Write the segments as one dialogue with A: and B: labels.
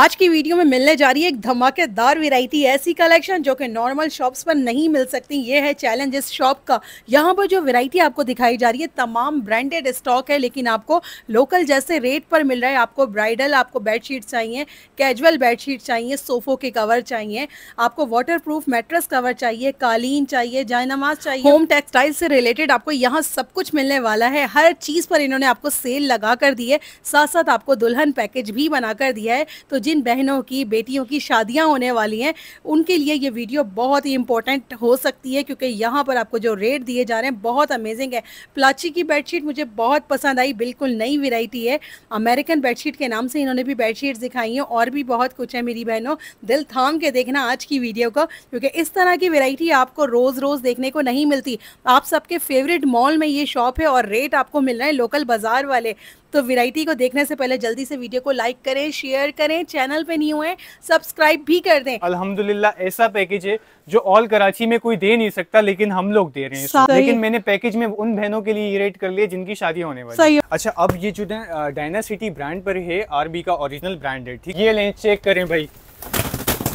A: आज की वीडियो में मिलने जा रही है एक धमाकेदार वेरायटी ऐसी कलेक्शन जो कि नॉर्मल शॉप्स पर नहीं मिल सकती ये है चैलेंज इस शॉप का यहाँ पर जो वेरायटी आपको दिखाई जा रही है तमाम ब्रांडेड स्टॉक है लेकिन आपको लोकल जैसे रेट पर मिल रहा है आपको ब्राइडल आपको बेडशीट चाहिए कैजुअल बेडशीट चाहिए सोफों के कवर चाहिए आपको वाटर मेट्रस कवर चाहिए कालीन चाहिए जायनमाज चाहिए होम टेक्सटाइल से रिलेटेड आपको यहाँ सब कुछ मिलने वाला है हर चीज़ पर इन्होंने आपको सेल लगा कर दी है साथ साथ आपको दुल्हन पैकेज भी बना कर दिया है तो जिन बहनों की बेटियों की शादियाँ होने वाली हैं उनके लिए ये वीडियो बहुत ही इंपॉर्टेंट हो सकती है क्योंकि यहाँ पर आपको जो रेट दिए जा रहे हैं बहुत अमेजिंग है प्लाची की बेडशीट मुझे बहुत पसंद आई बिल्कुल नई वेराइटी है अमेरिकन बेडशीट के नाम से इन्होंने भी बेडशीट दिखाई हैं और भी बहुत कुछ है मेरी बहनों दिल थाम के देखना आज की वीडियो को क्योंकि इस तरह की वेराइटी आपको रोज़ रोज़ देखने को नहीं मिलती आप सबके फेवरेट मॉल में ये शॉप है और रेट आपको मिल रहे हैं लोकल बाज़ार वाले तो वैरायटी को देखने से पहले जल्दी से वीडियो को लाइक करें शेयर करें चैनल पे नहीं हुए सब्सक्राइब भी कर दें
B: अल्हम्दुलिल्लाह ऐसा पैकेज है जो ऑल कराची में कोई दे नहीं सकता लेकिन हम लोग दे रहे हैं लेकिन मैंने पैकेज में उन बहनों के लिए रेट कर लिया जिनकी शादी होने वाली है अच्छा अब ये जो डायना सिटी ब्रांड पर है आरबी का ओरिजिनल ब्रांड है ठीक ये लेंस चेक करें भाई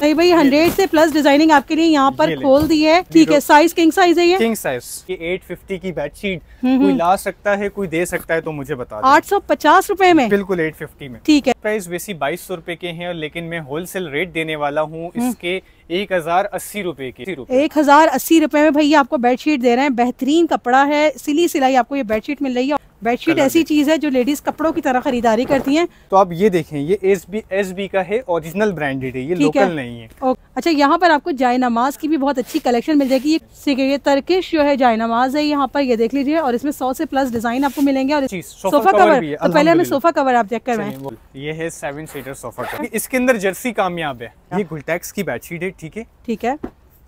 A: नहीं भाई हंड्रेड से प्लस डिजाइनिंग आपके लिए यहाँ पर खोल दी है ठीक है साइज किंग साइज है ये किंग
B: साइज ये एट फिफ्टी की बेडशीट हम्म, कोई हम्म। ला सकता है कोई दे सकता है तो मुझे बता आठ सौ पचास रूपए में बिल्कुल एट फिफ्टी में ठीक है प्राइस वैसे बाईस सौ रूपए के हैं लेकिन मैं होलसेल रेट देने वाला हूँ हम्म। इसके एक हजार अस्सी रूपए की एक
A: हजार अस्सी रूपए में भैया आपको बेडशीट दे रहे हैं बेहतरीन कपड़ा है सिली सिलाई आपको ये बेडशीट मिल रही
B: है बेडशीट ऐसी चीज़ है जो लेडीज़ कपड़ों की तरह खरीदारी करती हैं तो आप ये देखें ये एस बी एस बी का है ओरिजिनल ब्रांडेड है ये लोकल है। नहीं है
A: अच्छा यहाँ पर आपको जाय नमाज की भी बहुत अच्छी कलेक्शन मिल जाएगी ये तर्किश जो है जाय नमाज है यहाँ पर ये देख लीजिए और इसमें सौ से प्लस डिजाइन आपको मिलेंगे और सोफा कवर तो पहले हमें सोफा कवर आप चेक हैं
B: ये है सेवन सीटर सोफा कवर इसके अंदर जर्सी कामयाब है ये हाँ। गुलटेक्स की बेडशीट है ठीक है ठीक है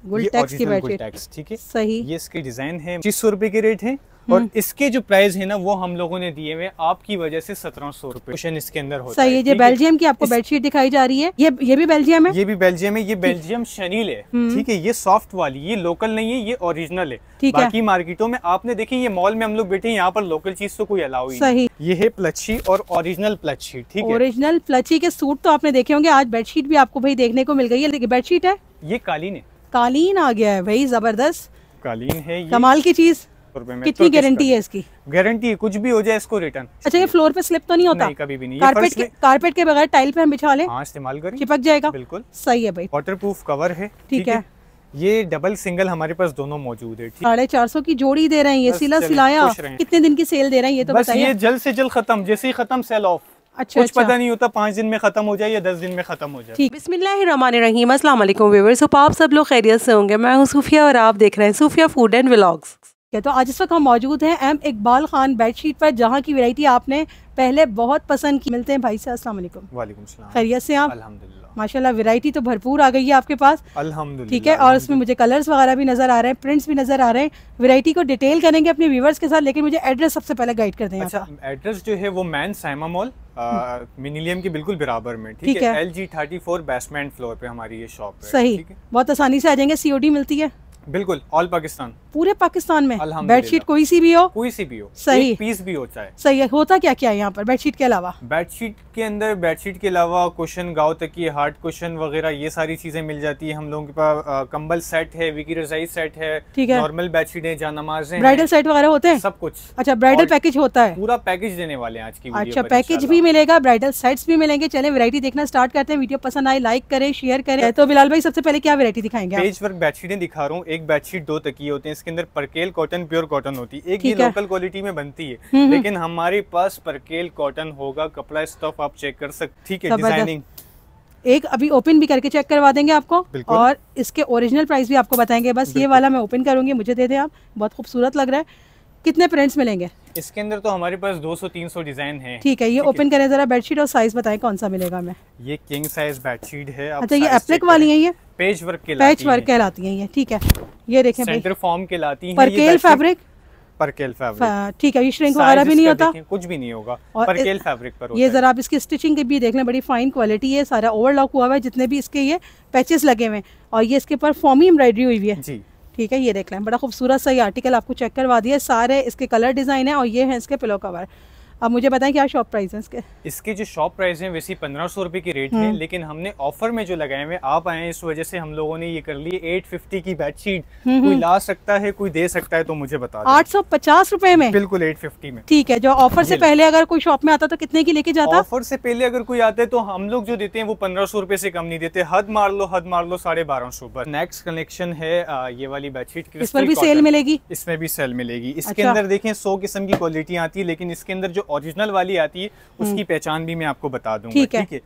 A: गुलटेक्स की बेडशीट
B: ठीक है सही ये इसकी डिजाइन है पच्चीस सौ रुपए की रेट है और हम्म। इसके जो प्राइस है ना वो हम लोगों ने दिए हुए आपकी वजह से सत्रह सौ रूपए इसके अंदर होता सही है ये बेल्जियम
A: की आपको बेडशीट दिखाई जा रही है ये ये भी बेल्जियम है
B: ये भी बेल्जियम है ये बेल्जियम हम्म। शनील है ठीक है ये सॉफ्ट वाली ये लोकल नहीं है ये ओरिजिनल है बाकी मार्केटों में आपने देखी ये मॉल में हम लोग बैठे यहाँ पर लोकल चीज तो कोई अलाउ सही ये है प्लची और ओरिजिनल प्लची ठीक है ओरिजिनल
A: प्लची के सूट तो आपने देखे होंगे आज बेडशीट भी आपको भाई देखने को मिल गई है बेडशीट है ये कालीन है कालीन आ गया है भाई जबरदस्त
B: कालीन है ये। कमाल की चीज रुपए में कितनी गारंटी तो है इसकी गारंटी कुछ भी हो जाए इसको रिटर्न अच्छा ये फ्लोर पे स्लिप तो नहीं होता नहीं, कभी भी नहीं कारपेट के कारपेट के बगैर टाइल पे हम बिछा ले हाँ इस्तेमाल करें चिपक जाएगा बिल्कुल सही है भाई वाटर प्रूफ कवर है ठीक है ये डबल सिंगल हमारे पास दोनों मौजूद है
A: साढ़े चार सौ की जोड़ी दे रहे हैं ये सिला सिलाया कितने दिन की सेल दे रहे हैं ये तो बस ये जल्द
B: से जल्द खत्म जैसे ही खत्म सेल ऑफ अच्छा, कुछ अच्छा। पता नहीं होता पाँच दिन में खत्म हो जाए या दस दिन में खत्म हो जाए ठीक
A: बिस्मिल्लाहमान रहीम अस्सलाम वालेकुम आप सब लोग खैरियत से होंगे मैं हूँ सूफिया और आप देख रहे हैं सूफिया फूड एंड व्लॉग्स है तो आज इस वक्त हम मौजूद हैं एम इकबाल खान बेडशीट पर जहाँ की वैरायटी आपने पहले बहुत पसंद की मिलते हैं भाई से असल
B: खैरियत
A: से आप माशाल्लाह वैरायटी तो भरपूर आ गई है आपके पास
B: अल्हम्दुलिल्लाह ठीक
A: है और उसमें मुझे कलर्स वगैरह भी नजर आ रहे हैं प्रिंट्स भी नजर आ रहे हैं वैरायटी को डिटेल करेंगे अपने व्यूवर्स के साथ लेकिन मुझे एड्रेस सबसे पहले गाइड कर दें अच्छा
B: एड्रेस जो है वो मैन साइमा मॉल हम्म। मिनिलियम के बिल्कुल बराबर में ठीक है L G thirty four basement floor पे हमारी ये शॉप है सही
A: बहुत आसानी से आ जाएंगे सीओडी मिलती है
B: बिल्कुल ऑल पाकिस्तान
A: पूरे पाकिस्तान में बेडशीट
B: कोई सी भी हो कोई सी भी हो सही पीस भी होता है
A: सही है होता क्या क्या है यहाँ पर बेडशीट के अलावा
B: बेडशीट के अंदर बेडशीट के अलावा क्वेश्चन गाँव तक की हार्ड क्वेश्चन वगैरह ये सारी चीजें मिल जाती है हम लोगों के पास कम्बल सेट है विकी रजाई सेट है ठीक है नॉर्मल बेडशीट है जहाँ नमाज है ब्राइडल सेट
A: वगैरह होते हैं सब कुछ अच्छा ब्राइडल
B: पैकेज होता है पूरा पैकेज देने वाले हैं आज की अच्छा पैकेज भी
A: मिलेगा ब्राइडल सेट्स भी मिलेंगे चले वरायटी देखना स्टार्ट करते हैं वीडियो पसंद आए लाइक करें शेयर करें तो बिलाल भाई सबसे पहले क्या वैरायटी दिखाएंगे पेज
B: वर्क बेडशीटें दिखा रहा हूँ एक बेडशीट दो तकिए होते हैं इसके अंदर परकेल कॉटन प्योर कॉटन होती एक है एक ये लोकल क्वालिटी में बनती है हम्म, हम्म। लेकिन हमारे पास परकेल कॉटन होगा कपड़ा स्टफ आप चेक कर सकते ठीक है डिजाइनिंग
A: एक अभी ओपन भी करके चेक करवा देंगे आपको और इसके ओरिजिनल प्राइस भी आपको बताएंगे बस ये वाला मैं ओपन करूंगी मुझे दे दे आप बहुत खूबसूरत लग रहा है कितने प्रिंट्स मिलेंगे
B: इसके अंदर तो हमारे पास 200-300 डिजाइन हैं। ठीक है ये ओपन
A: करें जरा बेडशीट और साइज बताएं कौन सा मिलेगा हमें
B: ये किंग साइज बेडशीट है अच्छा ये एप्लिक वाली है ये पेज वर्क के पेज वर्क
A: कहलाती है ये ठीक है ये देखें सेंटर
B: फॉर्म कहलाती है परकेल परकेल फैब्रिक
A: ठीक है ये श्रिंक वगैरह भी नहीं होता
B: कुछ भी नहीं होगा परकेल फैब्रिक पर ये जरा
A: आप इसकी स्टिचिंग के भी देख लें बड़ी फाइन क्वालिटी है सारा ओवरलॉक हुआ हुआ है जितने भी इसके ये पैचेस लगे हुए हैं और ये इसके ऊपर फॉर्मी एम्ब्रॉयडरी हुई हुई है जी ठीक है ये देख लें बड़ा खूबसूरत सा ये आर्टिकल आपको चेक करवा दिया सारे इसके कलर डिज़ाइन है और ये है इसके पिलो कवर अब मुझे बताएं क्या शॉप प्राइस है इसके
B: इसके जो शॉप प्राइस है वैसे पंद्रह सौ रुपये की रेट है हम्म। लेकिन हमने ऑफर में जो लगाए हुए आप आए इस वजह से हम लोगों ने ये कर लिए एट फिफ्टी की बेडशीट हम्म, कोई हम्म। ला सकता है कोई दे सकता है तो मुझे बता आठ
A: सौ पचास रूपए में बिल्कुल एट फिफ्टी में ठीक है जो ऑफर से पहले अगर कोई शॉप में आता तो कितने की लेके जाता
B: ऑफर से पहले अगर कोई आता है तो हम लोग जो देते हैं वो पंद्रह सौ रुपए से कम नहीं देते हद मार लो हद मार लो साढ़े बारह सौ पर नेक्स्ट कलेक्शन है ये वाली बेडशीट इस पर भी सेल मिलेगी इसमें भी सेल मिलेगी इसके अच्छा। अंदर देखें सौ किस्म की क्वालिटी आती है लेकिन इसके अंदर जो ओरिजिनल वाली आती है हम्म। उसकी पहचान भी मैं आपको बता दूंगा ठीक है,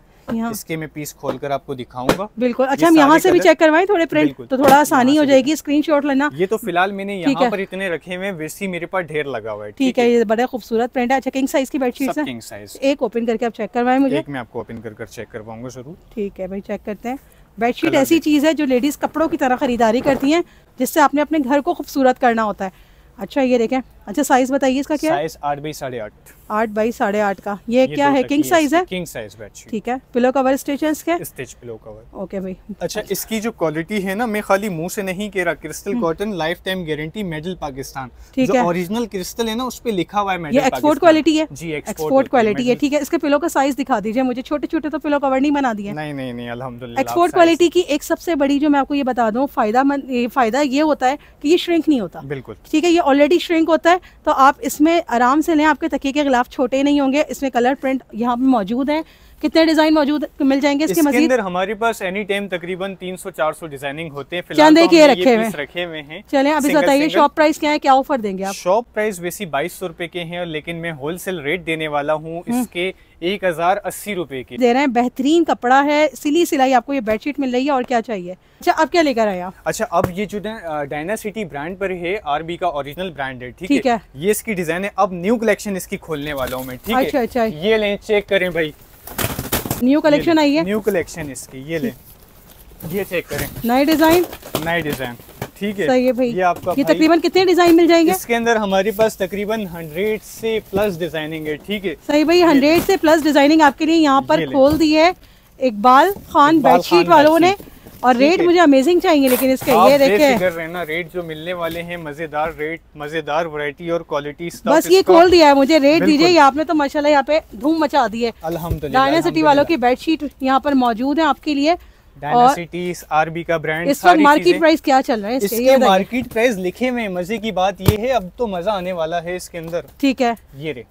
B: इसके मैं पीस खोल कर आपको दिखाऊंगा बिल्कुल अच्छा हम यहाँ से भी चेक करवाएं थोड़े प्रिंट तो थोड़ा
A: आसानी हो जाएगी स्क्रीनशॉट लेना ये तो
B: फिलहाल मैंने यहाँ पर इतने रखे हुए वैसे मेरे पास ढेर लगा हुआ है ठीक है ये
A: बड़ा खूबसूरत प्रिंट है अच्छा किंग साइज की बेडशीट है किंग साइज एक ओपन करके आप चेक करवाए मुझे एक
B: मैं आपको ओपन कर चेक करवाऊंगा जरूर
A: ठीक है भाई चेक करते हैं बेडशीट ऐसी चीज़ है जो लेडीज़ कपड़ों की तरह ख़रीदारी करती है जिससे आपने अपने घर को खूबसूरत करना होता है अच्छा ये देखें अच्छा साइज़ बताइए इसका क्या साइज़
B: आठ बाई साढ़े आठ
A: आठ बाई साढ़े आठ का ये, ये क्या है किंग साइज है
B: किंग साइज बेडशीट ठीक
A: है पिलो कवर स्टिच
B: के इसके स्टिच पिलो कवर ओके भाई अच्छा अच्छा इसकी जो क्वालिटी है ना मैं खाली मुंह से नहीं कह रहा crystal cotton lifetime guarantee मेडल पाकिस्तान ठीक है ओरिजिनल क्रिस्टल है ना उस पर लिखा हुआ है ये एक्सपोर्ट क्वालिटी है जी एक्सपोर्ट क्वालिटी
A: है ठीक है इसके पिलो का साइज दिखा दीजिए मुझे छोटे छोटे तो पिलो कवर नहीं बना
B: दिए नहीं नहीं नहीं अलहमदुल्ला एक्सपोर्ट क्वालिटी की
A: एक सबसे बड़ी जो मैं आपको ये बता दूँ फायदा फायदा ये होता है की ये श्रिंक नहीं होता बिल्कुल ठीक है ये ऑलरेडी श्रिंक होता है तो आप इसमें आराम से लें आपके तकिए के गिलाफ छोटे नहीं होंगे इसमें कलर प्रिंट यहाँ पे मौजूद है कितने डिजाइन मौजूद मिल जाएंगे इसके, इसके अंदर
B: हमारे पास एनी टाइम तकरीबन 300-400 डिजाइनिंग होते हैं चंद एक तो ये रखे हुए हैं चले अभी बताइए शॉप
A: प्राइस क्या है क्या ऑफर देंगे आप
B: शॉप प्राइस वैसे बाईस सौ के हैं लेकिन मैं होलसेल रेट देने वाला हूँ हम्म। इसके एक हजार अस्सी रूपए के दे रहे हैं
A: बेहतरीन कपड़ा है सिली सिलाई आपको ये बेडशीट मिल रही है और क्या चाहिए अच्छा अब क्या लेकर आए आप
B: अच्छा अब ये जो डायना सिटी ब्रांड पर है आरबी का ओरिजिनल ब्रांड है ठीक है ये इसकी डिजाइन है अब न्यू कलेक्शन इसकी खोलने वाला हूँ मैं ठीक है अच्छा अच्छा ये लें चेक करें भाई न्यू कलेक्शन आई है न्यू कलेक्शन इसकी ये ले ये चेक करें नए डिजाइन नए डिजाइन ठीक है सही है भाई ये आपका ये तकरीबन
A: कितने डिजाइन मिल जाएंगे इसके
B: अंदर हमारे पास तकरीबन हंड्रेड से प्लस डिजाइनिंग है ठीक है सही भाई
A: हंड्रेड से प्लस डिजाइनिंग आपके लिए यहाँ पर खोल दी है इकबाल खान बेडशीट वालों ने और रेट मुझे अमेजिंग चाहिए लेकिन इसके ये देखे रहना
B: रेट जो मिलने वाले हैं मजेदार रेट मजेदार वैरायटी और क्वालिटी बस ये खोल दिया है मुझे रेट दीजिए
A: आपने तो माशाल्लाह यहाँ पे धूम मचा दी है सिटी वालों की बेडशीट यहाँ पर मौजूद है आपके लिए
B: आरबी का ब्रांड इस पर मार्केट प्राइस
A: क्या चल रहा है इसके, इसके मार्केट
B: प्राइस लिखे में मजे की बात ये है अब तो मजा आने वाला है इसके अंदर ठीक है ये रे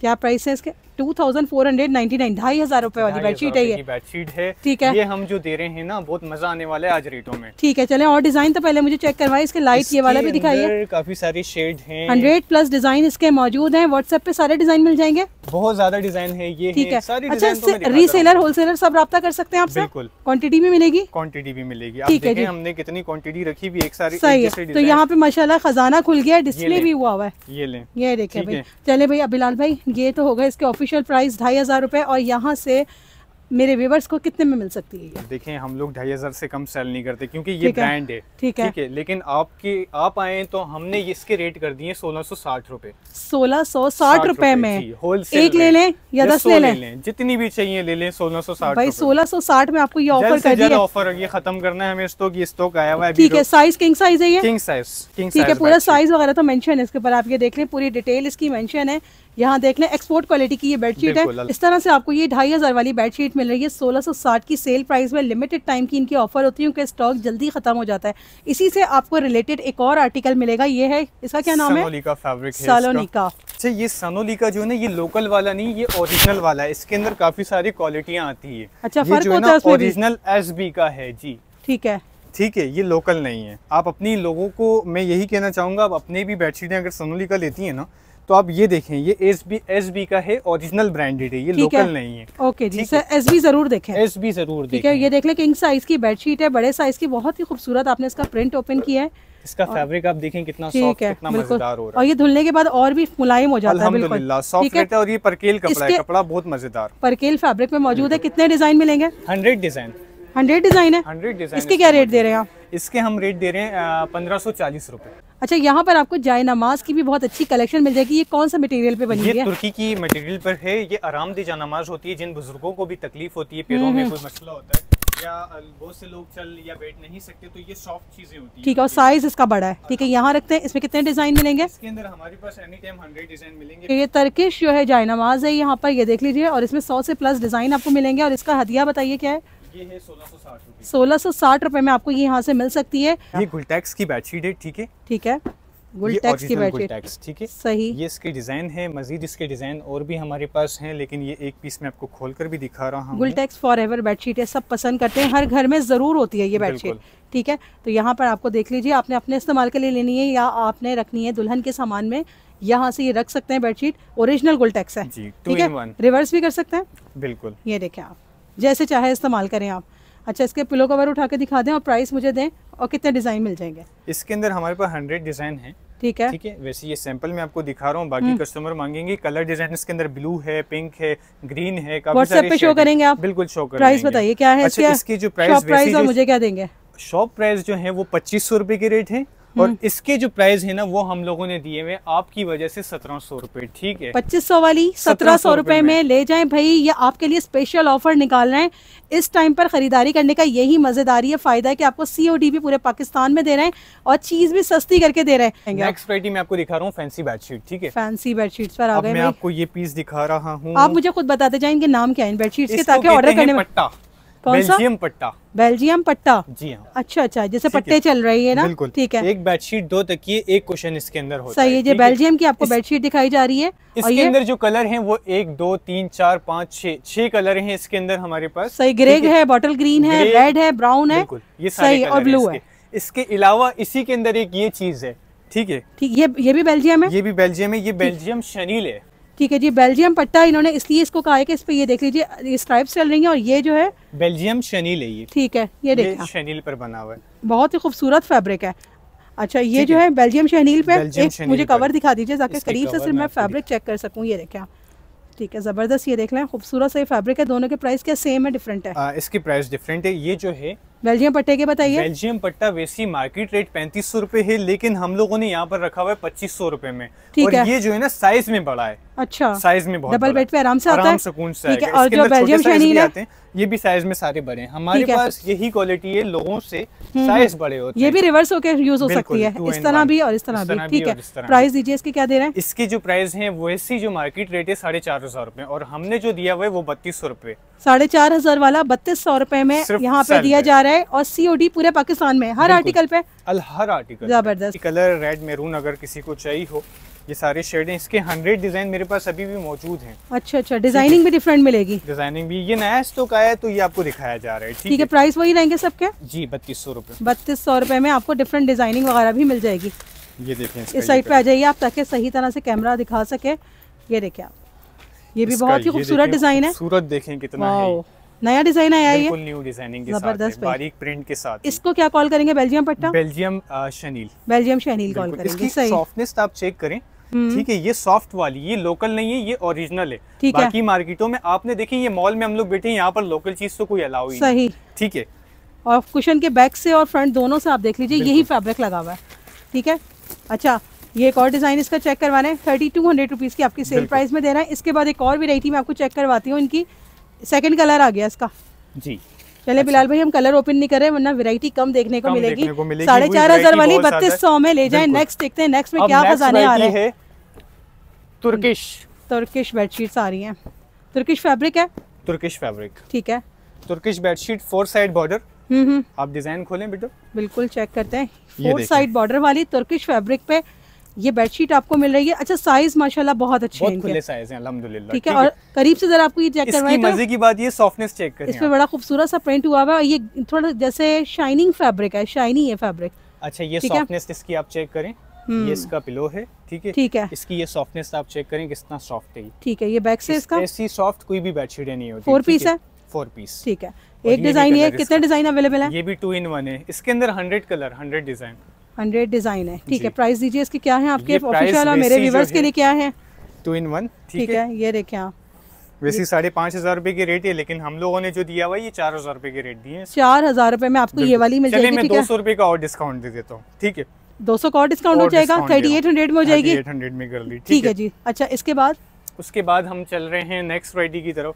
A: क्या प्राइस है इसके two thousand four hundred ninety nine ढाई हजार रुपए वाली बेडशीट है ये
B: बेडशीट है ठीक है ये हम जो दे रहे हैं ना बहुत मजा आने वाला है आज रेटों में
A: ठीक है चले और डिजाइन तो पहले मुझे चेक करवाए इसके लाइट ये वाला भी दिखाइए
B: काफी सारी शेड है हंड्रेड
A: प्लस डिजाइन इसके मौजूद है व्हाट्सएप पे सारे डिजाइन मिल जाएंगे
B: बहुत ज्यादा डिजाइन है ये ठीक है अच्छा रीसेलर तो
A: होलसेलर सब रहा कर सकते हैं आपसे बिल्कुल क्वान्टिटी भी मिलेगी
B: क्वान्टिटी भी मिलेगी ठीक है हमने कितनी क्वान्टिटी रखी हुई एक सारी सही है तो यहाँ पे
A: माशाला खजाना खुल गया डिस्प्ले भी हुआ हुआ है
B: ये ले ये देखे भाई
A: चले भाई बिलाल भाई ये तो होगा इसके ऑफिस ऑफिशियल प्राइस ढाई हज़ार रुपये और यहाँ से मेरे व्यूवर्स को कितने में मिल सकती है ये
B: देखें हम लोग ढाई हजार से कम सेल नहीं करते क्योंकि ये ब्रांड है ठीक है ठीक है लेकिन आपकी आप आए तो हमने इसके रेट कर दिए सोलह सौ साठ रूपए
A: सोलह सौ साठ रूपए में होलसेल एक ले लें या दस ले लें
B: जितनी भी चाहिए ले लें सोलह सौ साठ भाई सोलह
A: सौ साठ में आपको ये ऑफर कर दिया
B: ऑफर ये खत्म करना है हमें स्टॉक ये स्टॉक आया हुआ है ठीक है साइज
A: किंग साइज है ये किंग
B: साइज ठीक है पूरा
A: साइज वगैरह तो मेंशन है इसके ऊपर आप ये देख लें पूरी डिटेल इसकी मेंशन है यहाँ देख लें एक्सपोर्ट क्वालिटी की ये बेडशीट है इस तरह से आपको ये ढाई हज़ार वाली बेडशीट मिल रही है सोलह सौ साठ की सेल प्राइस में लिमिटेड टाइम की इनकी ऑफर होती है स्टॉक जल्दी खत्म हो जाता है इसी से आपको रिलेटेड एक और आर्टिकल मिलेगा ये है इसका क्या नाम है
B: फैब्रिक सालोनिका अच्छा ये सनोलिका जो है ना ये लोकल वाला नहीं ये ओरिजिनल वाला है इसके अंदर काफी सारी क्वालिटियाँ आती अच्छा, है
A: अच्छा फर्क होता है ओरिजिनल
B: एस का है जी ठीक है ठीक है ये लोकल नहीं है आप अपनी लोगों को मैं यही कहना चाहूँगा आप अपने भी बेडशीटें अगर सनोली का लेती हैं ना तो आप ये देखें ये एस बी एस बी का है ओरिजिनल ब्रांडेड है ये लोकल है? नहीं है
A: ओके जी सर एस बी जरूर देखें
B: एस बी जरूर ठीक है
A: ये देख लें किंग साइज की बेडशीट है बड़े साइज की बहुत ही खूबसूरत आपने इसका प्रिंट ओपन किया है
B: इसका फैब्रिक आप देखें कितना सॉफ्ट कितना मजेदार हो रहा है और
A: ये धुलने के बाद और भी मुलायम हो जाता है बिल्कुल सॉफ्ट है
B: और ये परकेल कपड़ा है कपड़ा बहुत मजेदार
A: परकेल फैब्रिक में मौजूद है कितने डिजाइन मिलेंगे
B: हंड्रेड डिजाइन
A: हंड्रेड डिजाइन है हंड्रेड डिजाइन इसके क्या रेट दे रहे हैं आप
B: इसके हम रेट दे रहे हैं पंद्रह सौ चालीस रूपए
A: अच्छा यहाँ पर आपको जाय नमाज की भी बहुत अच्छी कलेक्शन मिल जाएगी ये कौन सा मटेरियल
B: पे बनी ये है? तुर्की की मटेरियल पर है ये आरामदेह जाय नमाज होती है जिन बुजुर्गों को भी तकलीफ होती है पेड़ों में हम्म। कोई मसला होता है या बहुत से लोग चल या बैठ नहीं सकते तो ये सॉफ्ट चीजें होती है ठीक है और साइज इसका बड़ा
A: है ठीक है हाँ। यहाँ रखते हैं इसमें कितने डिजाइन मिलेंगे
B: इसके अंदर हमारे पास एनी टाइम हंड्रेड डिजाइन मिलेंगे ये
A: तर्किश जो है जाय नमाज है यहाँ पर ये देख लीजिए और इसमें सौ से प्लस डिजाइन आपको मिलेंगे और इसका हदिया बताइए क्या है सोलह सौ साठ रूपए में आपको ये यहाँ से मिल सकती है
B: ये गुलटेक्स की बैटरी डेट ठीक है ठीक है गुलटेक्स की बेडशीट ठीक है सही ये इसके डिजाइन है मजीद इसके डिजाइन और भी हमारे पास हैं लेकिन ये एक पीस में आपको खोल कर भी दिखा रहा हूँ गुलटेक्स
A: फॉर एवर बेडशीट है सब पसंद करते हैं हर घर में जरूर होती है ये बेडशीट ठीक है तो यहाँ पर आपको देख लीजिए आपने अपने इस्तेमाल के लिए लेनी है या आपने रखनी है दुल्हन के सामान में यहाँ से ये रख सकते हैं बेडशीट ओरिजिनल गुलटेक्स है ठीक है रिवर्स भी कर सकते हैं बिल्कुल ये देखे आप जैसे चाहे इस्तेमाल करें आप अच्छा इसके पिलो कवर उठा के दिखा दें और प्राइस मुझे दें और कितने डिज़ाइन मिल जाएंगे
B: इसके अंदर हमारे पास हंड्रेड डिज़ाइन है ठीक है ठीक है वैसे ये सैंपल मैं आपको दिखा रहा हूँ बाकी कस्टमर हम्म। मांगेंगे कलर डिजाइन इसके अंदर ब्लू है पिंक है ग्रीन है व्हाट्सएप पे शो करेंगे आप बिल्कुल शो करेंगे प्राइस बताइए क्या है अच्छा, इसकी जो प्राइस प्राइस और मुझे क्या देंगे शॉप प्राइस जो है वो पच्चीस सौ रुपए की रेट है और हम्म। इसके जो प्राइस है ना वो हम लोगों ने दिए हुए आपकी वजह से सत्रह सौ रूपए ठीक है पच्चीस सौ वाली सत्रह सौ रूपए में
A: ले जाए भाई ये आपके लिए स्पेशल ऑफर निकाल रहे हैं इस टाइम पर खरीदारी करने का यही मजेदारी है फायदा है कि आपको सीओडी भी पूरे पाकिस्तान में दे रहे हैं और चीज भी सस्ती करके दे रहे हैं नेक्स्ट
B: वरायटी मैं आपको दिखा रहा हूँ फैंसी बेडशीट ठीक है फैंसी बेडशीट पर आ गए मैं आपको ये पीस दिखा रहा हूँ आप मुझे
A: खुद बताते जाए इनके नाम क्या है बेडशीट के ताकि ऑर्डर करने में
B: बेल्जियम पट्टा
A: बेल्जियम पट्टा जी हाँ अच्छा अच्छा जैसे पट्टे चल रही है ना बिल्कुल ठीक है एक
B: बेडशीट दो तक की एक क्वेश्चन इसके अंदर होता सही है ये बेल्जियम
A: की आपको बेडशीट दिखाई जा रही है
B: इसके अंदर जो कलर हैं वो एक दो तीन चार पाँच छह छह कलर हैं इसके अंदर हमारे पास सही ग्रे है बॉटल ग्रीन है रेड है ब्राउन है ये सही और ब्लू है इसके अलावा इसी के अंदर एक ये चीज है ठीक है ठीक ये ये भी बेल्जियम है ये भी बेल्जियम है ये बेल्जियम शनील है
A: ठीक है जी बेल्जियम पट्टा इन्होंने इसलिए इसको कहा है कि इस पे ये देख लीजिए स्ट्राइप्स चल रही हैं और ये जो है
B: बेल्जियम शनील है ये ठीक
A: है ये देखिए
B: शनील पर बना हुआ है
A: बहुत ही खूबसूरत फैब्रिक है अच्छा ये जो है बेल्जियम शहनील पे बेल्जियम एक मुझे कवर दिखा दीजिए ताकि करीब से सिर्फ मैं फैब्रिक चेक कर सकूँ ये देखें ठीक है ज़बरदस्त ये देख लें खूबसूरत सा ये फैब्रिक है दोनों के प्राइस क्या सेम है डिफरेंट है
B: आ, इसकी प्राइस डिफरेंट है ये जो है
A: बेल्जियम पट्टे के बताइए
B: बेल्जियम पट्टा वैसी मार्केट रेट पैंतीस सौ रूपए है लेकिन हम लोगों ने यहाँ पर रखा हुआ है पच्चीस सौ रूपए में और है। ये जो है ना साइज में बड़ा है
A: अच्छा साइज
B: में बहुत डबल बेड पे आराम से आता है सुकून से ठीक है और जो बेल्जियम आते हैं ये भी साइज में सारे बड़े हैं हमारे पास यही क्वालिटी है लोगों से साइज हम्म, हम्म। बड़े होते हैं ये भी रिवर्स
A: होकर यूज हो सकती है इस तरह भी और इस तरह भी ठीक है प्राइस दीजिए इसके क्या दे रहे हैं
B: इसकी जो प्राइस है वैसी जो मार्केट रेट है साढ़े चार हजार रूपए और हमने जो दिया हुआ है वो बत्तीस सौ रूपए
A: साढ़े चार हजार वाला बत्तीस सौ रूपए में यहाँ पे दिया जा रहा है रहा है और सीओडी पूरे पाकिस्तान में हर आर्टिकल पे
B: अल हर आर्टिकल जबरदस्त कलर रेड मेरून अगर किसी को चाहिए हो ये सारे शेड हैं इसके हंड्रेड डिजाइन मेरे पास अभी भी मौजूद हैं
A: अच्छा अच्छा डिजाइनिंग भी डिफरेंट मिलेगी
B: डिजाइनिंग भी ये नया स्टॉक आया है तो ये आपको दिखाया जा रहा है ठीक है
A: प्राइस वही रहेंगे सबके
B: जी बत्तीस सौ रूपए
A: बत्तीस सौ रूपए में आपको डिफरेंट डिजाइनिंग वगैरह भी मिल जाएगी
B: ये देखें इस साइड पे आ जाइए
A: आप ताकि सही तरह से कैमरा दिखा सके ये देखे आप ये भी बहुत ही खूबसूरत डिजाइन है सूरत देखें कितना नया डिजाइन आया है
B: न्यू डिजाइनिंग के साथ बारीक प्रिंट के साथ
A: इसको क्या कॉल करेंगे बेल्जियम पट्टा
B: Belgium chenille
A: Belgium chenille call करेंगे इसकी सॉफ्टनेस
B: आप चेक करें हम्म। ठीक है ये सॉफ्ट वाली ये लोकल नहीं है ये ओरिजिनल है ठीक है बाकी मार्केटों में आपने देखे ये मॉल में हम लोग बैठे यहाँ पर लोकल चीज तो कोई अलाउ सही ठीक है
A: और कुशन के बैक से और फ्रंट दोनों से आप देख लीजिए यही फेब्रिक लगा हुआ है ठीक है अच्छा ये एक और डिज़ाइन इसका चेक करवाना है थर्टी टू हंड्रेड रुपीज़ की आपकी सेल प्राइस में दे रहा है इसके बाद एक और वेरायटी मैं आपको चेक करवाती हूँ इनकी सेकंड कलर आ गया इसका जी चले अच्छा। बिलाल भाई हम कलर ओपन नहीं कर रहे वरना वैरायटी कम देखने को कम मिलेगी, साढ़े चार हजार वाली बत्तीस सौ में ले जाए नेक्स्ट देखते हैं नेक्स्ट में क्या खजाने आ रहे
B: हैं तुर्किश
A: तुर्किश बेडशीट्स आ रही हैं तुर्किश फैब्रिक है
B: तुर्किश फैब्रिक ठीक है Turkish bedsheet four side border आप डिजाइन खोलें बेटो
A: बिल्कुल चेक करते हैं फोर साइड बॉर्डर वाली तुर्किश फैब्रिक पे ये बेडशीट आपको मिल रही है अच्छा साइज माशाल्लाह बहुत अच्छे बहुत खुले
B: साइज हैं अल्हम्दुलिल्लाह ठीक है और
A: करीब से जरा आपको ये चेक करवाएं तो मजे
B: की बात ये सॉफ्टनेस चेक करें इस पे
A: बड़ा खूबसूरत सा प्रिंट हुआ हुआ है ये थोड़ा जैसे शाइनिंग फैब्रिक है शाइनी है फैब्रिक
B: अच्छा ये सॉफ्टनेस इसकी आप चेक करें हम्म। ये इसका पिलो है ठीक है ठीक है इसकी ये सॉफ्टनेस आप चेक करें कितना सॉफ्ट है ठीक है ये बैक से इसका ऐसी सॉफ्ट कोई भी बेडशीट नहीं होती फोर पीस है फोर पीस ठीक है एक डिजाइन ये कितने डिजाइन अवेलेबल है ये भी टू इन वन है इसके अंदर hundred colour hundred design
A: hundred design है ठीक है प्राइस दीजिए इसके क्या है आपके ऑफिशियल और मेरे व्यूवर्स के लिए क्या है
B: टू इन वन ठीक है ये देखे आप वैसे साढ़े पाँच हजार रुपए की रेट है लेकिन हम लोगों ने जो दिया हुआ ये चार हजार रुपए की रेट दी है चार
A: हजार रुपए में आपको ये वाली मिल जाएगी मैं दो
B: सौ रुपए का और डिस्काउंट दे देता हूँ ठीक है
A: दो सौ का और डिस्काउंट हो जाएगा थर्टी एट हंड्रेड में हो जाएगी एट हंड्रेड में कर ली ठीक है जी अच्छा इसके बाद
B: उसके बाद हम चल रहे हैं नेक्स्ट वराइटी की तरफ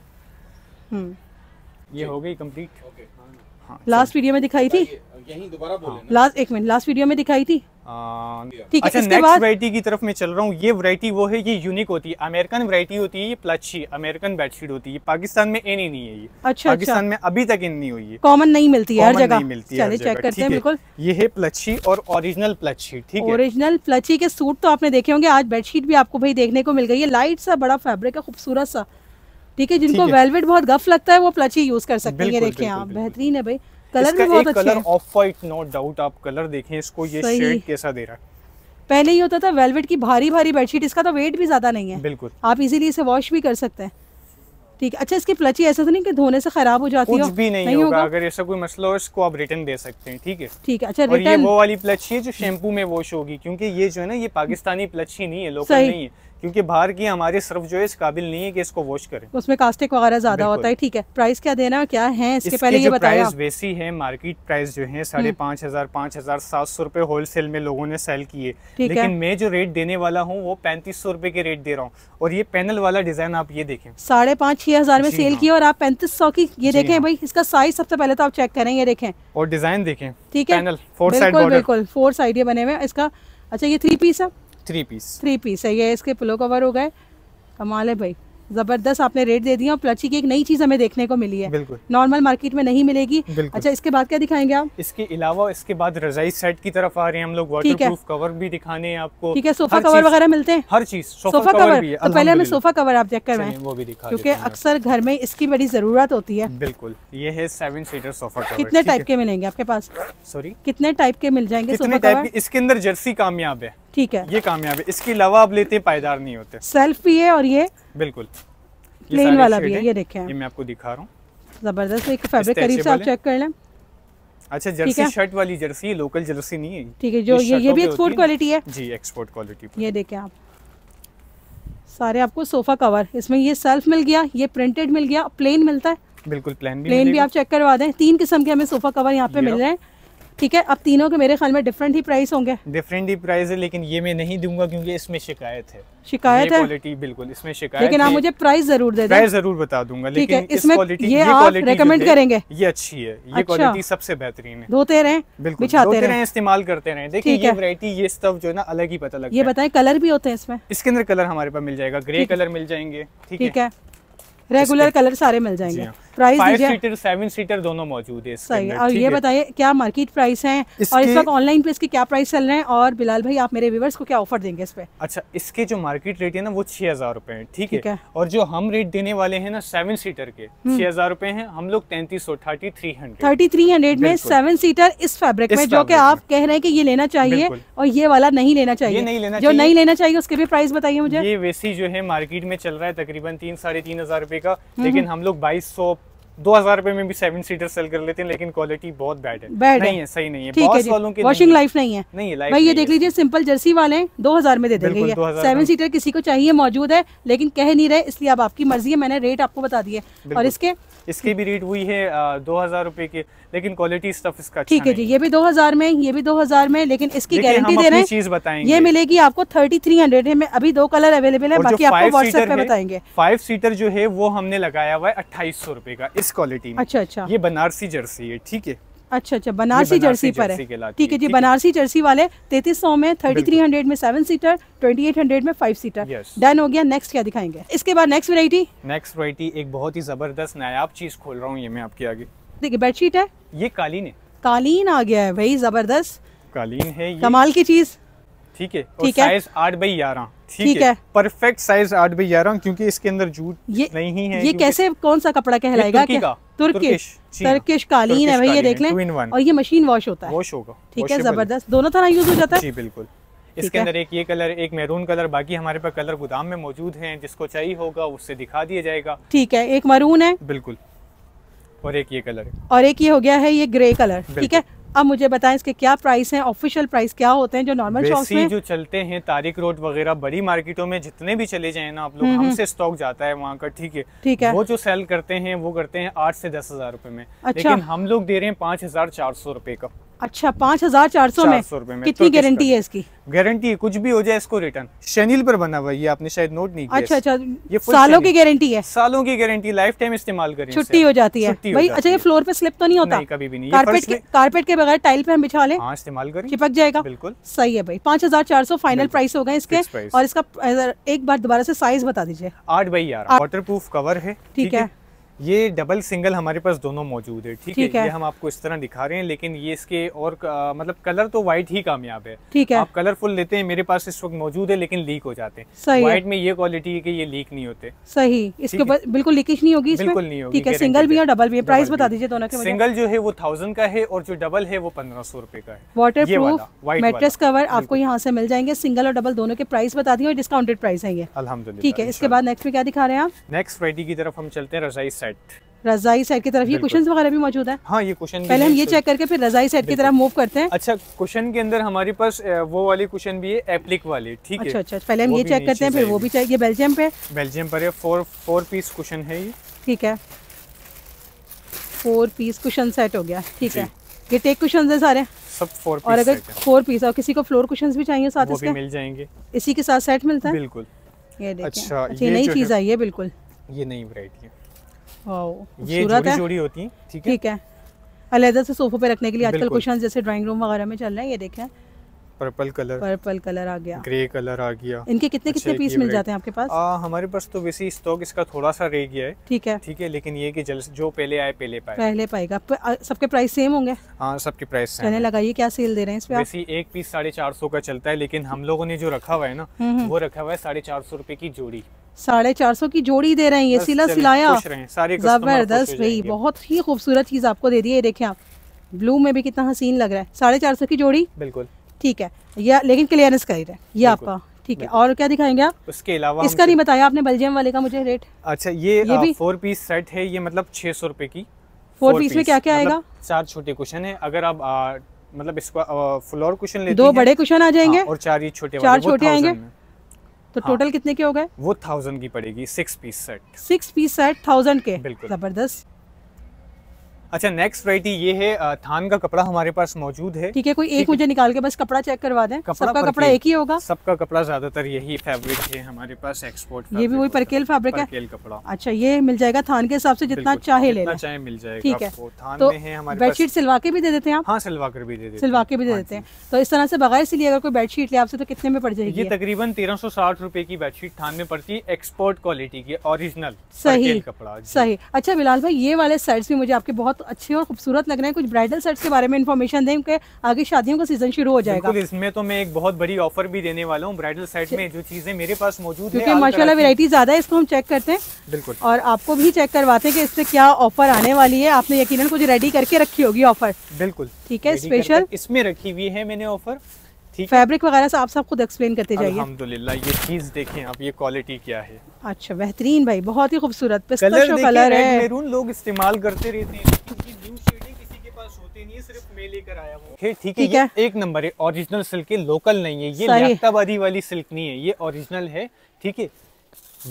A: हम्म।
B: ये हो गई कम्प्लीट लास्ट वीडियो में दिखाई थी हाँ।
A: लास्ट एक मिनट लास्ट वीडियो में दिखाई
B: थी हाँ। ठीक अच्छा नेक्स्ट वैरायटी की तरफ मैं चल रहा हूँ ये वैरायटी वो है ये यूनिक होती है अमेरिकन वैरायटी होती है ये प्लची अमेरिकन बेडशीट होती है पाकिस्तान में एनी नहीं है ये अच्छा, अच्छा। पाकिस्तान अच्छा। में अभी तक इन नहीं हुई है कॉमन नहीं मिलती है हर जगह नहीं मिलती है चेक करते हैं बिल्कुल ये है प्लची और ओरिजिनल प्लची ठीक है ओरिजिनल
A: प्लची के सूट तो आपने देखे होंगे आज बेडशीट भी आपको भाई देखने को मिल गई है लाइट सा बड़ा फेब्रिक है खूबसूरत सा ठीक है जिनको वेलवेट बहुत गफ लगता है वो प्लची यूज कर सकते हैं देखिए आप बेहतरीन है भाई कलर भी बहुत colour
B: off white no doubt आप कलर देखें इसको ये शेड कैसा दे रहा है
A: पहले ही होता था वेलवेट की भारी भारी बेडशीट इसका तो वेट भी ज्यादा नहीं है बिल्कुल आप इजीली इसे वॉश भी कर सकते हैं ठीक अच्छा इसकी प्लची ऐसा तो नहीं कि धोने से खराब हो जाती है कुछ भी नहीं, नहीं होगा
B: अगर ऐसा कोई मसला हो इसको आप रिटर्न दे सकते हैं ठीक है ठीक
A: है अच्छा रिटर्न वो
B: वाली प्लची है जो शैम्पू में वॉश होगी क्योंकि ये जो है ना ये पाकिस्तानी प्लची नहीं है लोकल नहीं है क्योंकि बाहर की हमारी सर्फ जो है इस काबिल नहीं है कि इसको वॉश करें
A: उसमें कास्टिक वगैरह ज्यादा होता है ठीक है प्राइस क्या देना क्या है इसके, इसके पहले ये बताया प्राइस
B: वैसी है मार्केट प्राइस जो है साढ़े हम्म। पाँच हजार पाँच हजार सात सौ रूपए होलसेल में लोगों ने सेल किए लेकिन मैं जो रेट देने वाला हूँ वो पैंतीस सौ रूपए के रेट दे रहा हूँ और ये पैनल वाला डिजाइन आप ये देखें
A: साढ़े पाँच छह हजार में सेल हाँ। किया और आप पैंतीस सौ की ये देखें हाँ। भाई इसका साइज सबसे पहले तो आप चेक करें ये देखें
B: और डिजाइन देखें ठीक है बिल्कुल बिल्कुल
A: फोर साइड ये बने हुए इसका अच्छा ये थ्री पीस है थ्री पीस थ्री पीस है ये इसके पिलो कवर हो गए कमाल है भाई जबरदस्त आपने रेट दे दिया और प्लची की एक नई चीज हमें देखने को मिली है बिल्कुल नॉर्मल मार्केट में नहीं मिलेगी अच्छा इसके बाद क्या दिखाएंगे आप
B: इसके अलावा इसके बाद रजाई सेट की तरफ आ रहे हैं हम लोग वाटर प्रूफ कवर भी दिखाने हैं आपको ठीक है सोफा कवर वगैरह मिलते हैं हर चीज सोफा, सोफा कवर, कवर तो पहले हमें सोफा कवर आप चेक कर वो भी क्योंकि
A: अक्सर घर में इसकी बड़ी जरूरत होती है
B: बिल्कुल ये है सेवन सीटर सोफा कितने टाइप के
A: मिलेंगे आपके पास सॉरी कितने टाइप के मिल जाएंगे
B: इसके अंदर जर्सी कामयाब है ठीक है ये कामयाब है इसके अलावा आप लेते हैं पायदार नहीं होते
A: सेल्फ भी है और ये बिल्कुल प्लेन वाला भी है ये देखे ये
B: मैं आपको दिखा रहा हूँ
A: जबरदस्त एक फैब्रिक करीब से आप चेक कर लें
B: अच्छा जर्सी शर्ट वाली जर्सी लोकल जर्सी नहीं है ठीक है जो ये ये भी एक्सपोर्ट क्वालिटी है जी एक्सपोर्ट क्वालिटी
A: ये देखें आप सारे आपको सोफा कवर इसमें ये सेल्फ मिल गया ये प्रिंटेड मिल गया प्लेन मिलता है
B: बिल्कुल प्लेन भी प्लेन भी आप
A: चेक करवा दें तीन किस्म के हमें सोफा कवर यहाँ पे मिल रहे हैं ठीक है अब तीनों के मेरे ख्याल में डिफरेंट ही प्राइस होंगे
B: डिफरेंट ही प्राइस है लेकिन ये मैं नहीं दूंगा क्योंकि इसमें शिकायत है शिकायत है क्वालिटी बिल्कुल इसमें शिकायत लेकिन आप मुझे प्राइस
A: जरूर दे प्राइस जरूर
B: बता दूंगा है इसमें ये, आप रेकमेंड करेंगे ये अच्छी है ये क्वालिटी अच्छा। सबसे बेहतरीन है धोते रहे बिल्कुल रहे इस्तेमाल करते रहे देखिए वरायटी ये स्टफ जो है ना अलग ही पता लगे ये
A: बताए कलर भी होते हैं इसमें
B: इसके अंदर कलर हमारे पास मिल जाएगा ग्रे कलर मिल जाएंगे ठीक है
A: रेगुलर कलर सारे मिल जाएंगे हाँ। प्राइस सीटर
B: सेवन सीटर दोनों मौजूद है सही और ये बताइए
A: क्या मार्केट प्राइस है और इस वक्त ऑनलाइन पे इसके क्या प्राइस चल रहे हैं और बिलाल भाई आप मेरे व्यूवर्स को क्या ऑफर देंगे इस पे
B: अच्छा इसके जो मार्केट रेट है ना वो छह हजार रूपए है ठीक है और जो हम रेट देने वाले हैं ना सेवन सीटर के हम्म। छह हजार रूपए है हम लोग तैतीस सौ thirty three hundred thirty three hundred में सेवन
A: सीटर इस फेब्रिक में जो की आप कह रहे हैं की ये लेना चाहिए और ये वाला नहीं लेना चाहिए नहीं जो नहीं लेना चाहिए उसके भी प्राइस बताइए
B: मुझे ये वैसी जो है मार्केट में चल रहा है तकरीबन तीन साढ़े तीन हजार रूपए का हम्म। लेकिन हम लोग बाईस सौ दो हजार रुपए में भी सेवन सीटर सेल कर लेते हैं लेकिन क्वालिटी बहुत बैड है बैड नहीं है सही नहीं है ठीक है वालों के वॉशिंग लाइफ नहीं है नहीं है भाई ये देख
A: लीजिए सिंपल जर्सी वाले दो हजार में दे देंगे सेवन सीटर किसी को चाहिए मौजूद है लेकिन कह नहीं रहे इसलिए अब आपकी मर्जी है मैंने रेट आपको बता दिए और इसके
B: इसके भी रेट हुई है दो हजार रूपए के लेकिन क्वालिटी स्टफ इसका अच्छा ठीक है जी
A: ये भी 2000 में ये भी 2000 में लेकिन इसकी गारंटी दे रहे हैं चीज बताएंगे ये मिलेगी आपको 3300 में अभी दो कलर अवेलेबल है बाकी आपको व्हाट्सएप पे बताएंगे
B: फाइव सीटर जो है वो हमने लगाया हुआ है अट्ठाईस सौ का इस क्वालिटी में अच्छा अच्छा ये बनारसी जर्सी है ठीक है
A: अच्छा अच्छा बनारसी जर्सी पर है ठीक है जी बनारसी जर्सी वाले तैतीस सौ में थर्टी थ्री हंड्रेड में seven seater twenty eight hundred में फाइव सीटर डन हो गया नेक्स्ट क्या दिखाएंगे इसके बाद नेक्स्ट वरायटी
B: नेक्स्ट वरायटी एक बहुत ही जबरदस्त नायाब चीज खोल रहा हूँ ये मैं आपके आगे देखिए बेडशीट है ये कालीन है
A: कालीन आ गया है भाई जबरदस्त
B: कालीन है ये। कमाल की चीज ठीक है ठीक है साइज आठ बाई ग्यारह ठीक है परफेक्ट साइज आठ बाई ग्यारह क्यूँकी इसके अंदर जूट ये नहीं है ये कैसे कौन सा कपड़ा कहलाएगा तुर्किश तुर्किश कालीन है भाई ये देख लें और
A: ये मशीन वॉश होता है वॉश होगा ठीक है जबरदस्त दोनों तरह यूज हो
B: जाता है बिल्कुल इसके अंदर एक ये कलर एक मैरून कलर बाकी हमारे पास कलर गोदाम में मौजूद हैं जिसको चाहिए होगा उससे दिखा दिया जाएगा ठीक है एक मरून है बिल्कुल और एक ये कलर
A: और एक ये हो गया है ये ग्रे कलर ठीक है अब मुझे बताएं इसके क्या प्राइस हैं ऑफिशियल प्राइस क्या होते हैं जो नॉर्मल शॉप्स में जो
B: चलते हैं तारिक रोड वगैरह बड़ी मार्केटों में जितने भी चले जाए ना आप लोग हम्म, हमसे स्टॉक हम्म। जाता है वहाँ का ठीक है ठीक है वो जो सेल करते हैं वो करते हैं आठ से दस हजार रूपए में अच्छा। लेकिन हम लोग दे रहे हैं पाँच हजार चार सौ रूपए का
A: अच्छा पाँच हजार चार सौ में कितनी गारंटी तो है इसकी
B: गारंटी कुछ भी हो जाए इसको रिटर्न शनिल पर बना हुआ ये आपने शायद नोट नहीं किया अच्छा अच्छा ये सालों की गारंटी है सालों की गारंटी लाइफ टाइम इस्तेमाल करें छुट्टी हो जाती है भाई अच्छा ये फ्लोर पे स्लिप तो नहीं होता नहीं, कभी भी नहीं कारपेट के
A: कारपेट के बगैर टाइल पे हम बिछा ले हाँ, इस्तेमाल करें चिपक जाएगा बिल्कुल सही है भाई पाँच हजार चार सौ फाइनल प्राइस होगा इसके और इसका एक बार दोबारा से साइज बता दीजिए
B: आठ बाई यार वाटर प्रूफ कवर है ठीक है ये डबल सिंगल हमारे पास दोनों मौजूद है ठीक है, है ये हम आपको इस तरह दिखा रहे हैं लेकिन ये इसके और आ, मतलब कलर तो व्हाइट ही कामयाब है ठीक है आप कलरफुल लेते हैं मेरे पास इस वक्त मौजूद है लेकिन लीक हो जाते हैं व्हाइट में ये क्वालिटी है कि ये लीक नहीं होते
A: सही इसके बिल्कुल लीकेज नहीं होगी बिल्कुल नहीं होगी ठीक है सिंगल भी है डबल भी है प्राइस बता दीजिए दोनों के सिंगल
B: जो है वो थाउजेंड का है और जो डबल है वो पंद्रह सौ रुपए का है वाटर प्रूफ मेट्रेस
A: कवर आपको यहाँ से मिल जाएंगे सिंगल और डबल दोनों के प्राइस बता दिए और डिस्काउंटेड प्राइस है
B: अलहमद ठीक है इसके बाद
A: नेक्स्ट में क्या दिखा रहे हैं आप
B: नेक्स्ट फ्राइडे की तरफ हम चलते हैं रजाई सेट
A: रजाई सेट की तरफ ये क्वेश्चंस वगैरह भी मौजूद है
B: हाँ ये क्वेश्चन पहले हम ये चेक
A: करके फिर रजाई सेट की तरफ मूव करते हैं
B: अच्छा क्वेश्चन के अंदर हमारे पास वो वाली क्वेश्चन भी है एप्लिक वाली ठीक है अच्छा अच्छा, अच्छा पहले हम ये चेक करते हैं फिर वो
A: भी चेक ये बेल्जियम पे
B: बेल्जियम पर है फोर फोर पीस क्वेश्चन है ये
A: ठीक है फोर पीस क्वेश्चन सेट हो गया ठीक है ये टेक क्वेश्चन है सारे
B: सब फोर पीस और अगर
A: फोर पीस और किसी को फ्लोर क्वेश्चन भी चाहिए साथ इसके मिल जाएंगे इसी के साथ सेट मिलता है
B: बिल्कुल ये देखिए अच्छा, अच्छा ये नई चीज आई है बिल्कुल ये नई वैरायटी है ये जोड़ी जोड़ी होती है ठीक
A: है अलहदा से सोफों पे रखने के लिए आजकल क्वेश्चन जैसे ड्राइंग रूम वगैरह में चल रहे हैं ये देखें पर्पल कलर पर्पल कलर आ गया
B: ग्रे कलर आ गया इनके कितने कितने पीस मिल जाते हैं आपके पास आ, हमारे पास तो वैसे स्टॉक इसका थोड़ा सा रह गया है ठीक है ठीक है लेकिन ये कि जल्द जो पहले आए पहले पाए पहले
A: पाएगा सबके प्राइस सेम होंगे
B: हाँ सबके प्राइस कहने
A: लगाइए क्या सेल दे रहे हैं इसमें वैसे
B: एक पीस साढ़े चार सौ का चलता है लेकिन हम लोगों ने जो रखा हुआ है ना हम्म, हम्म। वो रखा हुआ है साढ़े चार सौ रूपए की जोड़ी
A: साढ़े चार सौ की जोड़ी दे रहे हैं ये सिला सिलाया जबरदस्त भाई बहुत ही खूबसूरत चीज आपको दे दी है देखे आप ब्लू में भी कितना हसीन लग रहा है साढ़े चार सौ की जोड़ी बिल्कुल ठीक है या लेकिन क्लियरेंस कर रहे ये आपका ठीक है और क्या दिखाएंगे आप
B: उसके अलावा इसका नहीं
A: बताया आपने बेल्जियम वाले का मुझे रेट
B: अच्छा ये, ये भी फोर पीस सेट है ये मतलब छह सौ रूपए की फोर पीस में क्या क्या मतलब आएगा चार छोटे क्वेश्चन है अगर आप मतलब इसको फ्लोर क्वेश्चन लेते दो बड़े क्वेश्चन आ जाएंगे हाँ, और चार ये छोटे चार छोटे आएंगे तो
A: हाँ, टोटल कितने के हो गए
B: वो थाउजेंड की पड़ेगी six piece set
A: six piece set thousand के बिल्कुल जबरदस्त
B: अच्छा नेक्स्ट वराइटी ये है थान का कपड़ा हमारे पास मौजूद है ठीक है कोई एक
A: मुझे निकाल के बस कपड़ा चेक करवा दें सबका कपड़ा एक ही होगा
B: सबका कपड़ा ज्यादातर यही फैब्रिक है हमारे पास एक्सपोर्ट ये भी
A: वही परकेल फैब्रिक है कपड़ा अच्छा ये मिल जाएगा थान के हिसाब से जितना चाहे ले
B: चाहे मिल जाएगा ठीक है थान बेडशीट तो
A: सिलवा के भी दे देते हैं हाँ
B: सिलवा कर भी दे देते सिलवा
A: के भी दे हाँ देते हैं तो इस तरह से बगैर सिली अगर कोई बेडशीट ले आपसे तो कितने में पड़ जाएगी ये
B: तकरीबन तेरह सौ साठ रूपए की बेडशीट थान में पड़ती है एक्सपोर्ट क्वालिटी की ओरिजिनल सही कपड़ा सही
A: अच्छा बिलाल भाई ये वाले साइड भी मुझे आपके बहुत अच्छे और खूबसूरत लग रहे हैं कुछ ब्राइडल सेट्स के बारे में इन्फॉर्मेशन दें कि आगे शादियों का सीजन शुरू हो जाएगा
B: इसमें तो मैं एक बहुत बड़ी ऑफर भी देने वाला हूँ ब्राइडल सेट में जो चीजें मेरे पास मौजूद है माशाल्लाह वेरायटी
A: ज्यादा है इसको हम चेक करते हैं बिल्कुल और आपको भी चेक करवाते हैं कि इससे क्या ऑफर आने वाली है आपने यकीन कुछ रेडी करके रखी होगी ऑफर बिल्कुल ठीक है स्पेशल
B: इसमें रखी हुई है मैंने ऑफर
A: फैब्रिक वगैरह से आप सब खुद एक्सप्लेन करते जाइए
B: अल्हम्दुलिल्लाह ये चीज देखें आप ये क्वालिटी क्या है
A: अच्छा बेहतरीन भाई बहुत ही खूबसूरत कलर, कलर है
B: लोग इस्तेमाल करते रहते हैं सकते नहीं सिर्फ मैं लेकर आया हूँ ठीक है ये एक नंबर है ओरिजिनल सिल्क है लोकल नहीं है ये वाली सिल्क नहीं है ये ओरिजिनल है ठीक है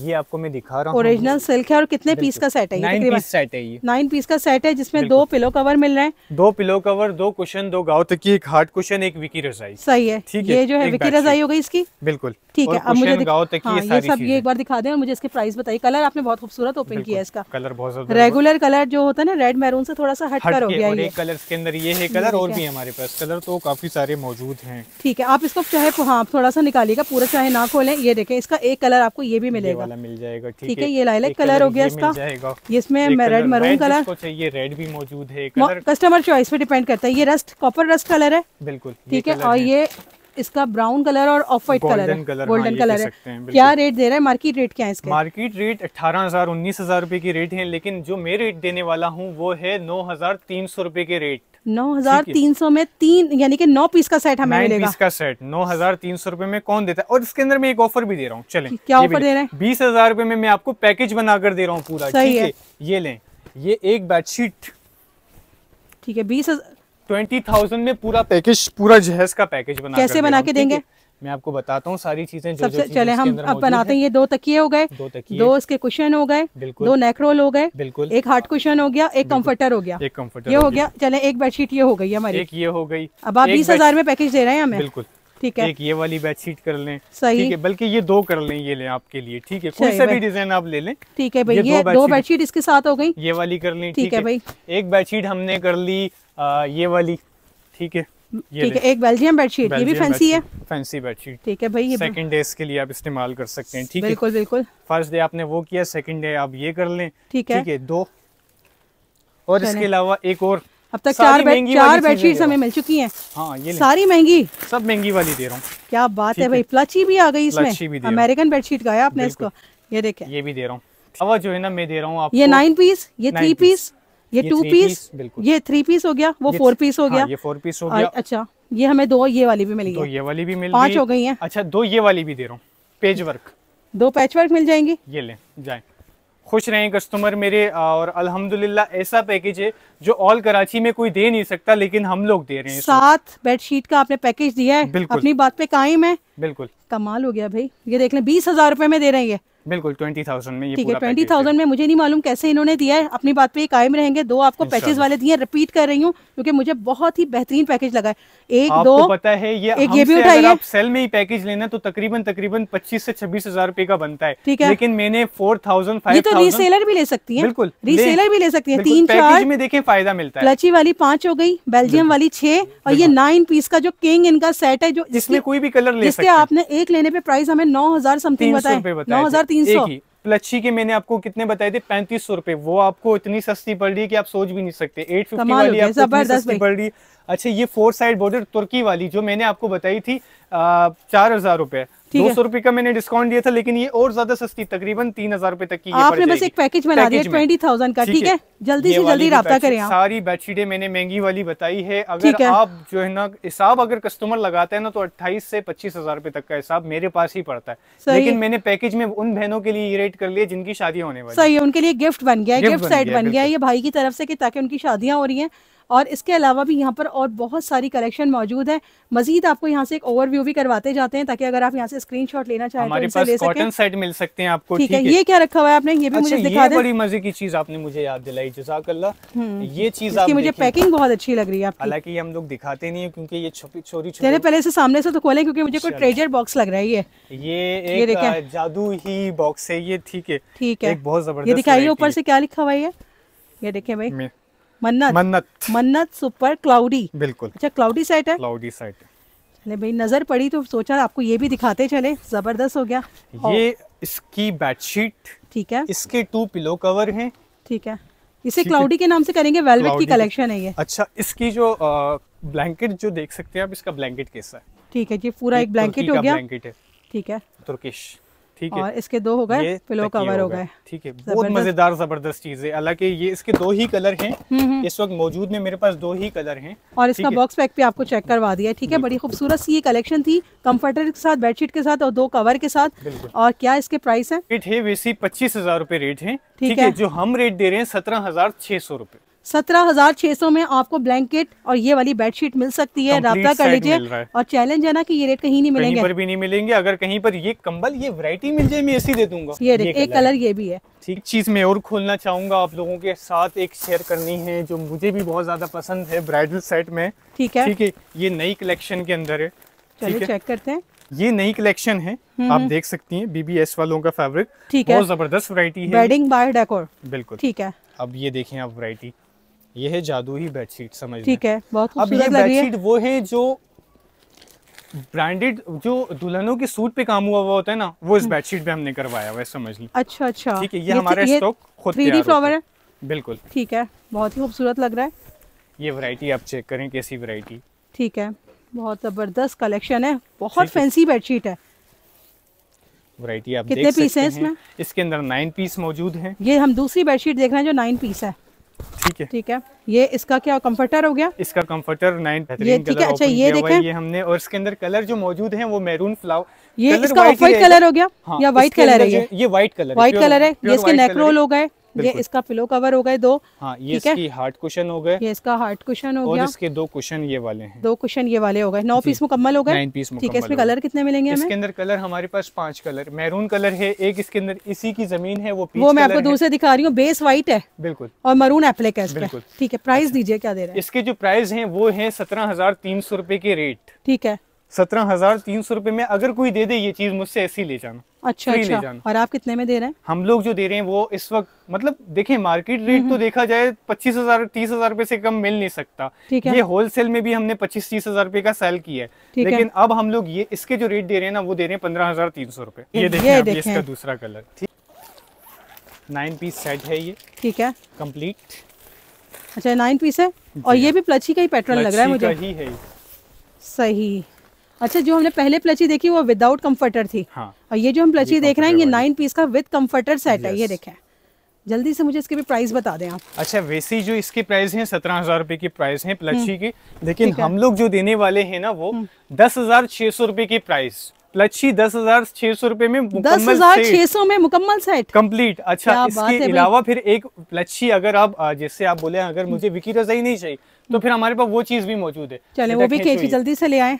B: ये आपको मैं दिखा रहा हूँ ओरिजिनल सिल्क
A: है और कितने पीस का सेट है नाइन पीस सेट है ये नाइन पीस का सेट है जिसमें दो पिलो कवर मिल रहे हैं
B: दो पिलो कवर दो कुशन दो गाँव तक की एक हार्ड कुशन एक विकी रजाई सही
A: है ठीक है ये जो है विकी रजाई हो गई इसकी
B: बिल्कुल ठीक है अब मुझे गाँव तक की हाँ, ये सब ये एक
A: बार दिखा दे और मुझे इसके प्राइस बताइए कलर आपने बहुत खूबसूरत ओपन किया है इसका कलर बहुत रेगुलर कलर जो होता है ना रेड मैरून से थोड़ा सा हट कर हो गया
B: कलर के अंदर ये है कलर और भी हमारे पास कलर तो काफी सारे मौजूद है
A: ठीक है आप इसको चाहे हाँ थोड़ा सा निकालिएगा पूरा चाहे ना खोले ये देखे इसका एक कलर आपको ये भी मिलेगा वाला
B: मिल जाएगा ठीक है ये लाइलेक कलर हो गया इसका इसमें रेड मरून कलर चाहिए रेड भी मौजूद है
A: कस्टमर चॉइस पे डिपेंड करता है ये रस्ट कॉपर रस्ट कलर है
B: बिल्कुल ठीक है और
A: ये इसका ब्राउन कलर और off white colour golden colour है हाँ, क्या रेट दे रहा है मार्केट रेट क्या है इसका
B: मार्केट रेट अठारह हजार उन्नीस हजार रूपए की रेट है लेकिन जो मैं रेट देने वाला हूँ वो है नौ हजार तीन सौ रूपए के रेट
A: नौ हजार तीन सौ में तीन यानी कि नौ पीस का सेट हमें मिलेगा पीस
B: का सेट नौ हजार तीन सौ रूपये में कौन देता है और इसके अंदर मैं एक ऑफर भी दे रहा हूँ चले क्या ऑफर दे रहे हैं बीस हजार रूपए में मैं आपको पैकेज बनाकर दे रहा हूँ पूरा है ये लें ये एक बेडशीट ठीक है बीस ट्वेंटी थाउजेंड में पूरा पैकेज पूरा जहेज का पैकेज बना कैसे बना के देंगे मैं आपको बताता हूँ सारी चीजें जो, जो चले हम अब बनाते हैं ये दो
A: तकिए हो गए दो तकिए दो इसके कुशन हो गए दो नेक रोल हो गए बिल्कुल एक हार्ट कुशन हो गया एक कंफर्टर हो गया एक
B: कंफर्टर ये हो गया
A: चले एक बेडशीट ये हो गई हमारी एक
B: ये हो गई अब आप बीस हजार में
A: पैकेज दे रहे हैं हमें बिल्कुल ठीक है एक
B: ये वाली बेडशीट कर लें सही है बल्कि ये दो कर लें ये लें आपके लिए ठीक है कोई सा भी डिजाइन आप ले लें ठीक है भाई ये, ये दो
A: बेडशीट इसके साथ हो गई
B: ये वाली कर लें ठीक है भाई एक बेडशीट हमने कर ली ये वाली ठीक है ठीक है एक
A: बेल्जियम बेडशीट ये भी फैंसी है
B: फैंसी बेडशीट ठीक है भाई ये सेकंड डेज के लिए आप इस्तेमाल कर सकते हैं ठीक है बिल्कुल बिल्कुल फर्स्ट डे आपने वो किया सेकंड डे आप ये कर लें ठीक है ठीक है दो और इसके अलावा एक और अब तक चार चार बेडशीट हमें मिल चुकी हैं हाँ ये सारी महंगी सब महंगी वाली दे रहा हूँ
A: क्या बात है भाई प्लची भी आ गई इसमें अमेरिकन बेडशीट गाया आपने इसको
B: ये देखे ये भी दे रहा हूँ जो है ना मैं दे रहा हूँ ये नाइन पीस
A: ये थ्री पीस ये टू पीस ये थ्री पीस हो गया वो फोर पीस हो हाँ, गया ये फोर पीस हो गया अच्छा ये हमें दो ये वाली भी मिल गई ये
B: वाली भी मिल पांच हो गई है अच्छा दो ये वाली भी दे रहा हूँ पेज वर्क
A: दो पैच वर्क मिल जाएंगी
B: ये ले जाए खुश रहें कस्टमर मेरे और अल्हम्दुलिल्लाह ऐसा पैकेज है जो ऑल कराची में कोई दे नहीं सकता लेकिन हम लोग दे रहे हैं सात
A: बेडशीट का आपने पैकेज दिया है अपनी बात पे कायम है बिल्कुल कमाल हो गया भाई ये देख लें बीस हजार रूपए में दे रहे हैं
B: बिल्कुल ट्वेंटी थाउजेंड में ठीक है ट्वेंटी
A: थाउजेंड में मुझे नहीं मालूम कैसे इन्होंने दिया है अपनी बात पे ये कायम रहेंगे दो आपको पैकेज वाले दिए रिपीट कर रही हूँ क्योंकि मुझे बहुत ही बेहतरीन पैकेज लगा है एक दो पता
B: है ये एक ये भी उठाइए आप सेल में ही पैकेज लेना तो तकरीबन तकरीबन पच्चीस से छब्बीस हजार रुपए का बनता है ठीक है लेकिन मैंने फोर थाउजेंड ये तो रीसेलर
A: भी ले सकती है बिल्कुल रीसेलर भी ले सकती है तीन चार में
B: देखे फायदा मिलता है लची
A: वाली पांच हो गई बेल्जियम वाली छह और ये नाइन पीस का जो किंग इनका सेट है जो जिसमें कोई भी कलर ले आपने एक लेने पे प्राइस हमें नौ हजार समथिंग बताया नौ हजार तीन सौ
B: लच्छी के मैंने आपको कितने बताए थे पैंतीस सौ रुपए वो आपको इतनी सस्ती पड़ रही है कि आप सोच भी नहीं सकते एट फिफ्टी वाली आपको सस्ती पड़ रही अच्छा ये फोर साइड बॉर्डर तुर्की वाली जो मैंने आपको बताई थी चार हजार रुपए दो सौ रुपए का मैंने डिस्काउंट दिया था लेकिन ये और ज्यादा सस्ती तकरीबन तीन हजार रुपए तक की आपने बस एक पैकेज बना दिया ट्वेंटी
A: थाउजेंड का ठीक है जल्दी से जल्दी रहा करें
B: सारी बेडशीटें मैंने महंगी वाली बताई है अगर आप जो है ना हिसाब अगर कस्टमर लगाते हैं ना तो अट्ठाईस से पच्चीस हजार रुपए तक का हिसाब मेरे पास ही पड़ता है लेकिन मैंने पैकेज में उन बहनों के लिए रेट कर लिए जिनकी शादी होने वाली सही है उनके
A: लिए गिफ्ट बन गया गिफ्ट साइड बन गया ये भाई की तरफ से ताकि उनकी शादियाँ हो रही है और इसके अलावा भी यहाँ पर और बहुत सारी कलेक्शन मौजूद है मजीद आपको यहाँ से एक ओवरव्यू भी करवाते जाते हैं ताकि अगर आप यहाँ से स्क्रीन लेना चाहें तो पास कॉटन
B: सेट मिल सकते हैं आपको ठीक है ये क्या
A: रखा हुआ है आपने ये भी अच्छा, मुझे दिखा दे बड़ी
B: मजे की चीज आपने मुझे याद दिलाई जजाक हम्म, ये चीज मुझे पैकिंग
A: बहुत अच्छी लग रही है हालांकि
B: हम लोग दिखाते नहीं है क्योंकि ये छोटी छोटी पहले से सामने से तो खोले क्योंकि मुझे कोई ट्रेजर
A: बॉक्स लग रहा है ये
B: ये जादू ही बॉक्स है ये ठीक है ठीक है बहुत जबरदस्त ये दिखाइए ऊपर से
A: क्या लिखा हुआ है ये देखे भाई मन्नत मन्नत मन्नत सुपर क्लाउडी बिल्कुल अच्छा क्लाउडी साइट है क्लाउडी साइट चले भाई नजर पड़ी तो सोचा आपको ये भी दिखाते चले जबरदस्त हो गया
B: ये इसकी बेडशीट ठीक है इसके टू पिलो कवर हैं
A: ठीक है इसे क्लाउडी के नाम से करेंगे वेलवेट की कलेक्शन है ये
B: अच्छा इसकी जो आ, ब्लैंकेट जो देख सकते हैं आप इसका ब्लैंकेट कैसा है
A: ठीक है जी पूरा एक ब्लैंकेट हो गया ब्लैंकेट है ठीक है
B: तुर्किश ठीक है और इसके
A: दो हो गए पिलो कवर हो गए
B: ठीक है बहुत मजेदार जबरदस्त चीज है हालांकि ये इसके दो ही कलर हैं हम्म, हम्म। इस वक्त मौजूद में मेरे पास दो ही कलर हैं और इसका
A: बॉक्स पैक भी आपको चेक करवा दिया ठीक है बड़ी खूबसूरत सी ये कलेक्शन थी कम्फर्टर के साथ बेडशीट के साथ और दो कवर के साथ और क्या इसके प्राइस है
B: रेट है वैसे पच्चीस हजार रूपए रेट है ठीक है जो हम रेट दे रहे हैं सत्रह हजार छह सौ रूपए
A: सत्रह हजार छह सौ में आपको ब्लैंकेट और ये वाली बेडशीट मिल सकती है रहा कर लीजिए और चैलेंज है ना कि ये रेट कहीं नहीं मिलेंगे कहीं पर
B: भी नहीं मिलेंगे अगर कहीं पर ये कंबल ये वैरायटी मिल जाए मैं ऐसी दे दूंगा ये, ये एक कलर ये भी है ठीक चीज मैं और खोलना चाहूंगा आप लोगों के साथ एक शेयर करनी है जो मुझे भी बहुत ज्यादा पसंद है ब्राइडल सेट में ठीक है ठीक है ये नई कलेक्शन के अंदर है चलिए चेक करते हैं ये नई कलेक्शन है हम्म, आप हम्म। देख सकती हैं बीबीएस वालों का फैब्रिक ठीक है बहुत जबरदस्त वैरायटी है वेडिंग बाय डेकोर बिल्कुल ठीक है अब ये देखें आप वैरायटी ये है जादू ही बेडशीट समझ ठीक है बहुत अब ये बेडशीट वो है जो ब्रांडेड जो दुल्हनों के सूट पे काम हुआ हुआ होता है ना वो इस बेडशीट हम्म। पे हमने करवाया हुआ है समझ ली
A: अच्छा अच्छा ठीक है ये, ये हमारा स्टॉक तो- खुद थ्री फ्लावर है बिल्कुल ठीक है बहुत ही खूबसूरत लग रहा है
B: ये वरायटी आप चेक करें कैसी वरायटी
A: ठीक है बहुत जबरदस्त कलेक्शन है बहुत फैंसी बेडशीट है
B: वैरायटी आप कितने पीस हैं इसमें इसके अंदर नाइन पीस मौजूद है
A: ये हम दूसरी बेडशीट देख रहे हैं जो नाइन पीस है ठीक है ठीक है ये इसका क्या कम्फर्टर हो गया
B: इसका कम्फर्टर नाइन ये ठीक है अच्छा ये देखें ये हमने और इसके अंदर कलर जो मौजूद है वो मैरून फ्लावर ये इसका ऑफ कलर हो गया हाँ, या व्हाइट कलर है ये व्हाइट कलर व्हाइट कलर है ये इसके नेक रोल हो गए
A: ये इसका पिलो कवर हो गए दो
B: हाँ, ये इसकी हार्ट कुशन हो गए ये
A: इसका हार्ट कुशन हो गया इसके
B: दो कुशन ये वाले हैं
A: दो कुशन ये वाले हो गए नौ पीस मुकम्मल हो गए पीस ठीक है इसमें कलर कितने मिलेंगे इसके
B: अंदर कलर हमारे पास पांच कलर मैरून कलर है एक इसके अंदर इसी की जमीन है वो वो मैं आपको दूसरे
A: दिखा रही हूँ बेस व्हाइट है बिल्कुल और मरून एप्लेक है ठीक है प्राइस अच्छा। दीजिए क्या दे रहे हैं
B: इसके जो प्राइस है वो है सत्रह हजार तीन सौ रूपए के रेट ठीक है सत्रह हजार तीन सौ रूपये में अगर कोई दे दे ये चीज मुझसे ऐसी ले जाना
A: अच्छा अच्छा ले जाना। और आप कितने में दे रहे हैं
B: हम लोग जो दे रहे हैं वो इस वक्त मतलब देखें मार्केट रेट हम्म, तो हम्म। देखा जाए पच्चीस हजार तीस हजार रूपए से कम मिल नहीं सकता ये होलसेल में भी हमने पच्चीस तीस हजार रूपए का सेल किया है लेकिन अब हम लोग ये इसके जो रेट दे रहे हैं ना वो दे रहे हैं पंद्रह हजार तीन सौ रूपये ये देखिए इसका दूसरा कलर ठीक नाइन पीस सेट है ये ठीक है कम्प्लीट
A: अच्छा नाइन पीस है और ये हाँ। भी प्लची का ही पैटर्न लग रहा है मुझे सही अच्छा जो हमने पहले प्लची देखी वो विदाउट कम्फर्टर थी हाँ। और ये जो हम प्लची देख रहे हैं ये नाइन पीस का विद कम्फर्टर सेट है ये देखें जल्दी से मुझे इसके भी प्राइस बता दें आप
B: अच्छा वैसी जो इसकी प्राइस है सत्रह हजार रूपए की प्राइस है प्लची हम्म। की लेकिन हम लोग जो देने वाले हैं ना वो हम्म। दस हजार छह सौ रूपए की प्राइस लच्छी दस हजार छह सौ रूपए में दस हजार छह सौ
A: में मुकम्मल सेट
B: कंप्लीट अच्छा इसके अलावा फिर एक प्लची अगर आप जैसे आप बोले अगर मुझे हम्म। विकी रजाई नहीं चाहिए तो फिर हमारे पास वो चीज भी मौजूद है चले वो भी
A: जल्दी से ले आए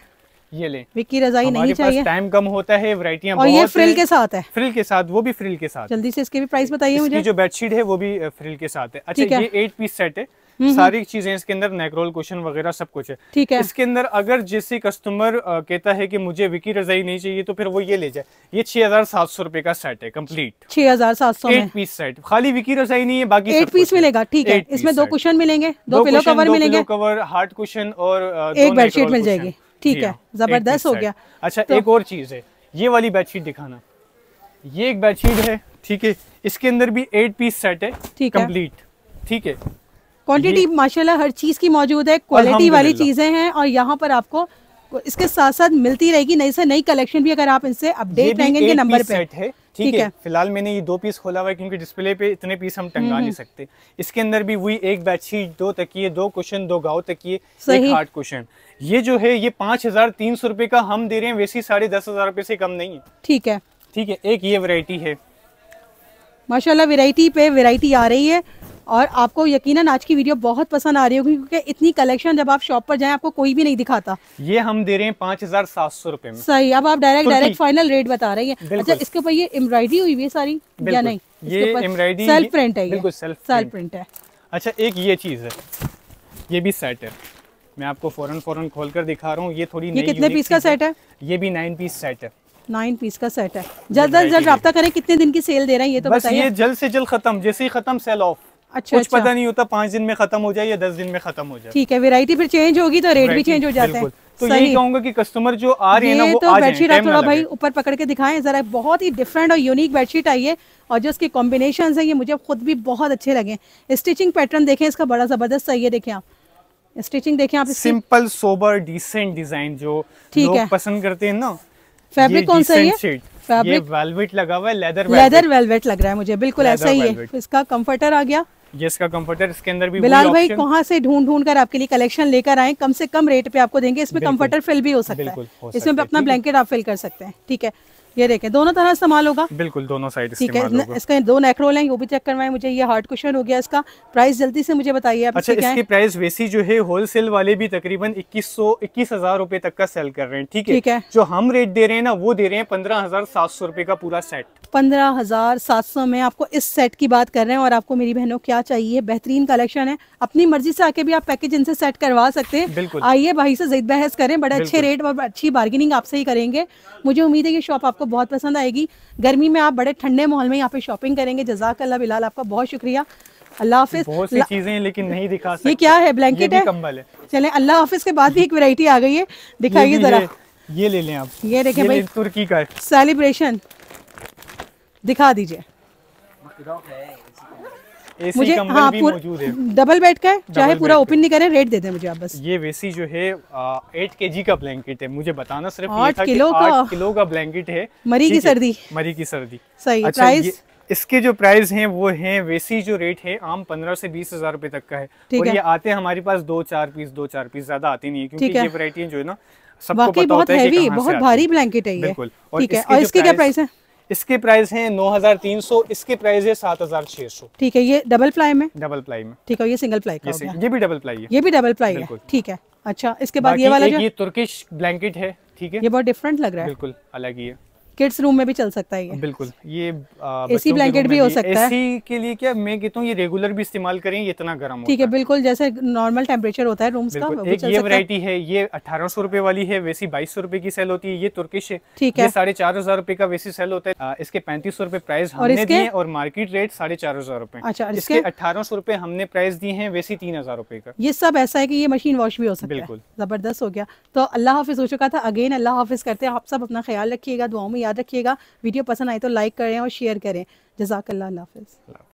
A: ये लें विक्की रजाई नहीं चाहिए टाइम
B: कम होता है वरायटियाँ और ये फ्रिल के साथ है फ्रिल के साथ वो भी फ्रिल के साथ
A: जल्दी से इसके भी प्राइस बताइए मुझे जो
B: बेडशीट है वो भी फ्रिल के साथ है अच्छा ये एट पीस सेट है हम्म, हम्म। सारी चीजें इसके अंदर नेकरोल क्वेश्चन वगैरह सब कुछ है ठीक है इसके अंदर अगर जैसे कस्टमर कहता है कि मुझे विकी रजाई नहीं चाहिए तो फिर वो ये ले जाए ये छह हजार सात सौ रूपये का सेट है कंप्लीट
A: छह हजार सात
B: सौ एट पीस सेट खाली विकी रजाई नहीं है बाकी एट पीस मिलेगा ठीक है इसमें दो क्वेश्चन मिलेंगे दो पिलो कवर मिलेंगे कवर हार्ड क्वेश्चन और एक बेडशीट मिल जाएगी ठीक है हाँ, जबरदस्त हो गया अच्छा तो एक और चीज है ये वाली बेडशीट दिखाना ये एक बेडशीट है ठीक है इसके अंदर भी एट पीस सेट है ठीक ठीक है
A: क्वांटिटी माशाल्लाह हर चीज की मौजूद है क्वालिटी वाली चीजें हैं और यहाँ पर आपको इसके साथ साथ मिलती रहेगी नई से नई कलेक्शन भी अगर आप इनसे अपडेट रहेंगे इनके नंबर पे सेट है ठीक है, है।
B: फिलहाल मैंने ये दो पीस खोला हुआ है क्योंकि डिस्प्ले पे इतने पीस हम टंगा हम्म, नहीं हम्म। सकते इसके अंदर भी वही एक बेडशीट दो तकिए दो क्वेश्चन दो गाव तकिए एक हार्ड क्वेश्चन ये जो है ये पांच हजार तीन सौ रूपये का हम दे रहे हैं वैसे ही साढ़े दस हजार रूपए से कम नहीं है ठीक है ठीक है एक ये वरायटी है
A: माशाला वेरायटी पे वेरायटी आ रही है और आपको यकीनन आज की वीडियो बहुत पसंद आ रही होगी क्योंकि इतनी कलेक्शन जब आप शॉप पर जाएं आपको कोई भी नहीं दिखाता
B: ये हम दे रहे हैं पाँच हजार सात सौ रूपए सही
A: अब आप डायरेक्ट डायरेक्ट फाइनल रेट बता रही है अच्छा इसके ऊपर ये एम्ब्रॉयडरी हुई है सारी या नहीं ये एम्ब्रॉयडरी सेल्फ प्रिंट है सेल्फ प्रिंट है
B: अच्छा एक ये चीज है ये भी सेट है मैं आपको फौरन फौरन खोल कर दिखा रहा हूँ ये थोड़ी ये कितने पीस का सेट है ये भी नाइन पीस सेट है
A: नाइन पीस का सेट है जल्द अज जल्द रहा करें कितने दिन की सेल दे रहे हैं ये तो बस ये
B: जल्द से जल्द खत्म जैसे ही खत्म सेल ऑफ अच्छा कुछ अच्छा। पता नहीं होता पाँच दिन में खत्म हो जाए या दस दिन में खत्म हो जाए ठीक
A: है वेरायटी फिर चेंज होगी तो रेट भी चेंज हो जाता है तो यही कहूंगा
B: कि कस्टमर जो आ रहे हैं ना तो बेडशीट आप थोड़ा भाई
A: ऊपर पकड़ के दिखाएं जरा बहुत ही डिफरेंट और यूनिक बेडशीट आई है और जो इसके कॉम्बिनेशन है ये मुझे खुद भी बहुत अच्छे लगे स्टिचिंग पैटर्न देखें इसका बड़ा जबरदस्त सही है देखें आप स्टिचिंग देखें आप सिंपल
B: सोबर डिसेंट डिजाइन जो ठीक है पसंद करते हैं ना
A: फैब्रिक कौन सा है फैब्रिक
B: वेलवेट लगा हुआ है लेदर लेदर
A: वेलवेट लग रहा है मुझे बिल्कुल ऐसा ही है इसका कंफर्टर आ गया
B: जिसका कंफर्टर इसके अंदर भी बिलाल भाई कहाँ
A: से ढूंढ ढूंढ कर आपके लिए कलेक्शन लेकर आए कम से कम रेट पे आपको देंगे इसमें कंफर्टर फिल भी हो सकता है इसमें अपना ब्लैंकेट आप फिल कर सकते हैं ठीक है ये देखें दोनों तरह इस्तेमाल होगा
B: बिल्कुल दोनों साइड ठीक है इसका
A: दो नेक रोल है वो भी चेक करवाए मुझे ये हार्ड क्वेश्चन हो गया इसका प्राइस जल्दी से मुझे बताइए आप अच्छा इसकी
B: प्राइस वैसी जो है होलसेल वाले भी तकरीबन इक्कीस सौ इक्कीस हजार रूपए तक का सेल कर रहे हैं ठीक है ठीक है जो हम रेट दे रहे हैं ना वो दे रहे हैं पंद्रह हजार सात सौ रूपए का पूरा सेट
A: पंद्रह हजार सात सौ में आपको इस सेट की बात कर रहे हैं और आपको मेरी बहनों क्या चाहिए बेहतरीन कलेक्शन है अपनी मर्जी से आके भी आप पैकेज इनसे सेट करवा सकते हैं बिल्कुल आइए भाई से जिद बहस करें बड़े अच्छे रेट और अच्छी बार्गेनिंग आपसे ही करेंगे मुझे उम्मीद है की शॉप आपको आपको बहुत पसंद आएगी गर्मी में आप बड़े ठंडे माहौल में यहाँ पे शॉपिंग करेंगे जजाक अल्लाह बिलाल आपका बहुत शुक्रिया अल्लाह हाफिज बहुत सी चीजें
B: लेकिन नहीं दिखा सकते ये क्या है ब्लैंकेट है कंबल है
A: चले अल्लाह हाफिज के बाद भी एक वैरायटी आ गई है दिखाइए जरा
B: ये ले लें आप ये देखें भाई तुर्की का
A: सेलिब्रेशन दिखा दीजिए
B: मुझे हाँ डबल
A: बेड का है चाहे पूरा ओपन नहीं करें रेट दे दें मुझे आप
B: बस ये वैसी जो है एट के जी का ब्लैंकेट है मुझे बताना सिर्फ आठ किलो का किलो का ब्लैंकेट है मरी की सर्दी मरी की सर्दी सही प्राइस अच्छा, इसके जो प्राइस हैं वो हैं वैसी जो रेट है आम पंद्रह से बीस हजार रुपए तक का है और ये आते हैं हमारे पास दो चार पीस दो चार पीस ज्यादा आती नहीं है क्योंकि ये वरायटियाँ जो है ना सबको पता बहुत होता है कि बहुत भारी
A: ब्लैंकेट है ये बिल्कुल और इसके क्या प्राइस है
B: इसके प्राइस है 9300 इसके प्राइस है 7600
A: ठीक है ये डबल प्लाई में डबल प्लाई में ठीक है ये सिंगल प्लाई का ये,
B: ये भी डबल प्लाई है ये भी डबल प्लाई है
A: ठीक है अच्छा इसके बाद ये वाला जो ये
B: तुर्किश ब्लैंकेट है ठीक है ये
A: बहुत डिफरेंट लग रहा है बिल्कुल अलग ही है किड्स रूम में भी चल सकता है ये
B: बिल्कुल ये सी ब्लैंकेट भी हो सकता है के लिए क्या मैं कहता हूँ ये रेगुलर भी इस्तेमाल करें ये इतना गर्म ठीक है
A: बिल्कुल जैसे नॉर्मल टेम्परेचर होता है रूम्स का एक ये वैरायटी
B: है ये अठारह सौ रुपए वाली है वैसी बाईस सौ रुपए की सेल होती है ये तुर्किश है ठीक है साढ़े चार हजार रुपए का वैसी सेल होता है इसके पैंतीस सौ रुपए प्राइस हमने और मार्केट रेट साढ़े चार हजार रुपए अच्छा इसके अठारह सौ रुपए हमने प्राइस दिए है वैसी तीन हजार रुपए का ये सब
A: ऐसा है की ये मशीन वॉश भी हो सकता है बिल्कुल जबरदस्त हो गया तो अल्लाह हाफिज हो चुका था अगेन अल्लाह हाफिज करते हैं आप सब अपना ख्याल रखिएगा दुआ में याद रखिएगा वीडियो पसंद आए तो लाइक करें और शेयर करें जजाकल्ला हाफिज़